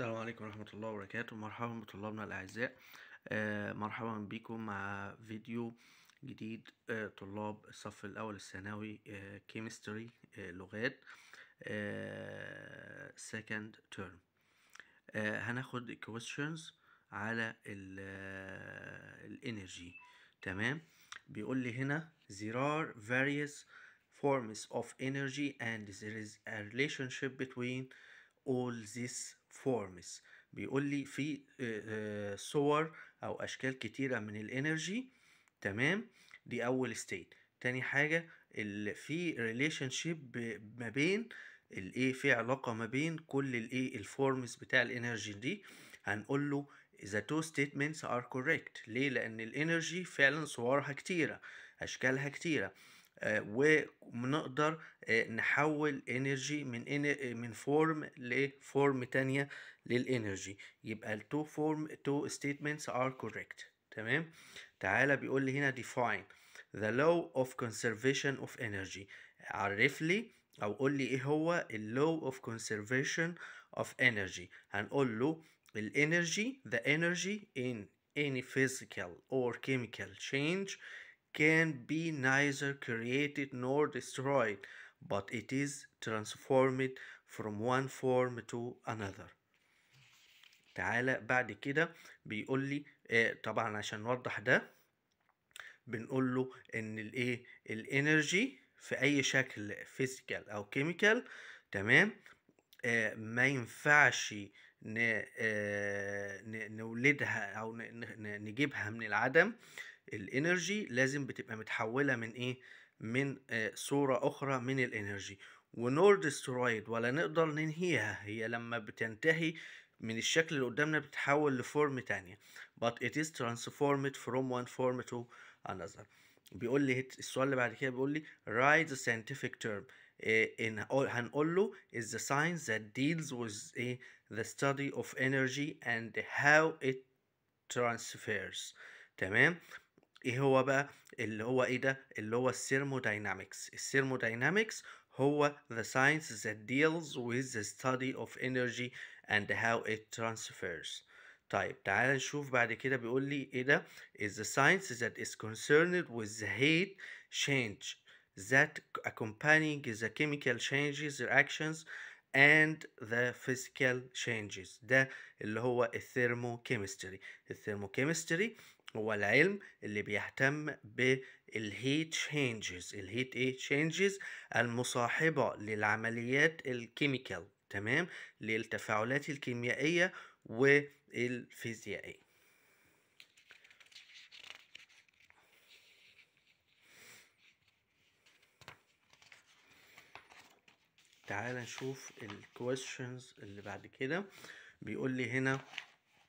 السلام عليكم ورحمة الله وبركاته مرحبا بطلابنا الأعزاء آه، مرحبا بكم مع فيديو جديد آه، طلاب الصف الأول الثانوي كيمستري آه، لغات second term هناخد questions على الانرجي تمام بيقول لي هنا there are various forms of energy and there is a relationship between all these فورمز بيقول لي في آه، آه، صور او اشكال كتيرة من الانرجي تمام دي اول ستيت تاني حاجة اللي في ريليشن شيب ما بين الايه في علاقة ما بين كل الايه الفورمز بتاع الانرجي دي هنقول له the two statements are correct ليه لان الانرجي فعلا صورها كتيرة اشكالها كتيرة ونقدر نحول انرجي من من فورم لفورم تانية للانرجي يبقى ال two form two statements are correct تمام تعالى بيقول لي هنا define the law of conservation of energy عرف لي او قول لي ايه هو ال law of conservation of energy هنقول له الانرجي the energy in any physical or chemical change can be neither created nor destroyed, but it is transformed from one form to another. تعالى بعد كده بيقول لي آه طبعا عشان نوضح ده بنقول له ان الايه الانرجي في اي شكل فيزيكال او كيميكال تمام آه ما ينفعش آه، نولدها او نجيبها من العدم الانرجي لازم بتبقى متحوله من ايه من آه، صوره اخرى من الانرجي ونور ديسترويد ولا نقدر ننهيها هي لما بتنتهي من الشكل اللي قدامنا بتتحول لفورم تانية but it is transformed from one form to another بيقول لي السؤال اللي بعد كده بيقول لي write the scientific term آه، إن هنقول له is the science that deals with a, إيه؟ the study of energy and how it transfers تمام ايه هو بقى اللي هو ايه ده اللي هو الثيرموداينامكس الثيرموداينامكس هو the science that deals with the study of energy and how it transfers طيب تعال نشوف بعد كده بيقول لي ايه ده is the science that is concerned with the heat change that accompanying the chemical changes reactions and the physical changes ده اللي هو الثيرموكيمستري الثيرموكيمستري هو العلم اللي بيهتم بالهيت تشينجز الهيت ايه تشينجز المصاحبة للعمليات الكيميكال تمام للتفاعلات الكيميائية والفيزيائية تعال نشوف الكويشنز اللي بعد كده بيقول لي هنا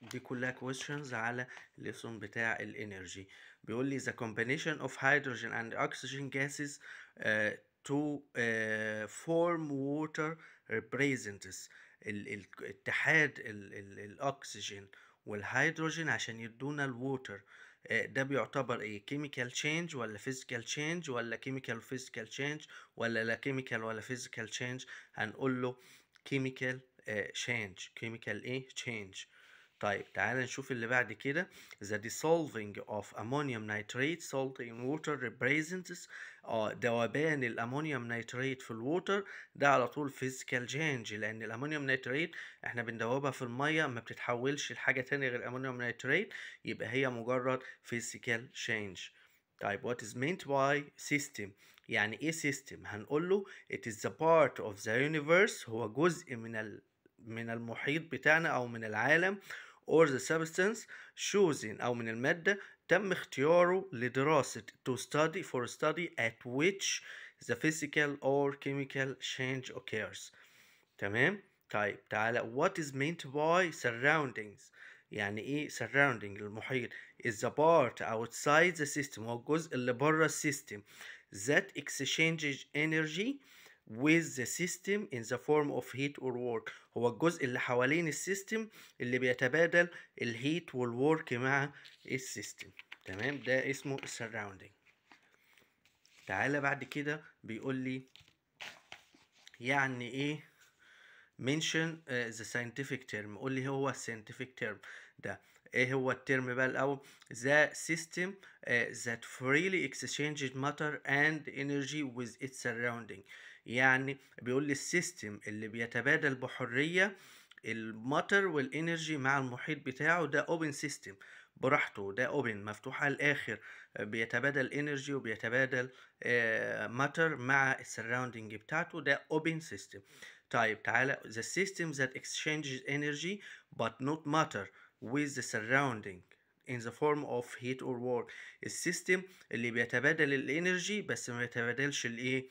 دي كلها questions على الليسون بتاع الانرجي بيقول لي the combination of hydrogen and oxygen gases uh, to uh, form water represents الاتحاد ال ال الاكسجين والهيدروجين عشان يدونا الووتر uh, ده بيعتبر ايه كيميكال تشينج ولا فيزيكال تشينج ولا كيميكال وفيزيكال تشينج ولا لا كيميكال ولا فيزيكال تشينج هنقول له كيميكال تشينج كيميكال ايه تشينج طيب تعال نشوف اللي بعد كده the dissolving of ammonium nitrate salt in water represents اه ذوبان الامونيوم نيتريت في الووتر ده على طول physical change لان الامونيوم نيتريت احنا بندوبها في الميه ما بتتحولش لحاجه تانية غير الامونيوم نيتريت يبقى هي مجرد physical change طيب what is meant by system يعني ايه system هنقول له it is the part of the universe هو جزء من ال من المحيط بتاعنا او من العالم or the substance chosen أو من المادة تم اختياره لدراسة to study for study at which the physical or chemical change occurs تمام طيب تعالى what is meant by surroundings يعني ايه surrounding المحيط is the part outside the system هو الجزء اللي بره system that exchanges energy with the system in the form of heat or work هو الجزء اللي حوالين السيستم اللي بيتبادل الهيت والورك مع السيستم تمام ده اسمه surrounding تعالى بعد كده بيقول لي يعني ايه mention uh, the scientific term قول لي هو scientific term ده ايه هو الترم بقى الاول the system uh, that freely exchanges matter and energy with its surrounding uh, يعني بيقول لي السيستم اللي بيتبادل بحرية الماتر والانرجي مع المحيط بتاعه ده اوبن سيستم براحته ده اوبن مفتوح على الاخر بيتبادل انرجي وبيتبادل آه، ماتر مع السراوندنج بتاعته ده اوبن سيستم طيب تعالى the system that exchanges energy but not matter with the surrounding in the form of heat or work السيستم اللي بيتبادل الانرجي بس ما بيتبادلش الايه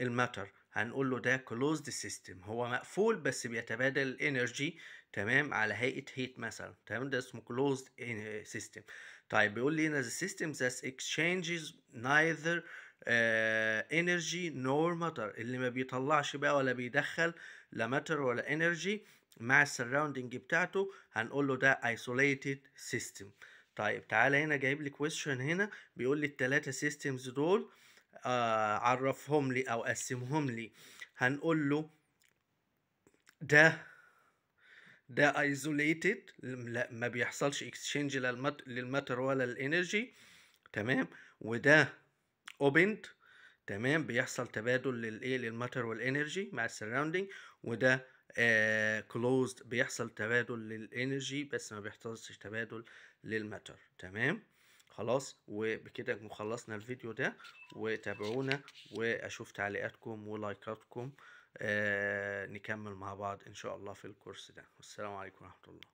الماتر هنقول له ده closed system هو مقفول بس بيتبادل الانرجي تمام على هيئه heat مثلا تمام ده اسمه closed system طيب بيقول لي هنا the system that exchanges neither آه، energy nor matter اللي ما بيطلعش بقى ولا بيدخل لا matter ولا energy مع السراوندنج بتاعته هنقول له ده isolated system طيب تعالى هنا جايب لي question هنا بيقول لي التلاتة systems دول عرفهم لي او قسمهم لي هنقول له ده ده ايزوليتد لا ما بيحصلش اكسشينج للماتر ولا الانرجي تمام وده اوبند تمام بيحصل تبادل للايه للماتر والانرجي مع السراوندينج وده آه closed. بيحصل تبادل للانرجي بس ما بيحصلش تبادل للماتر تمام خلاص وبكده نكون خلصنا الفيديو ده وتابعونا واشوف تعليقاتكم ولايكاتكم آه نكمل مع بعض ان شاء الله في الكورس ده والسلام عليكم ورحمه الله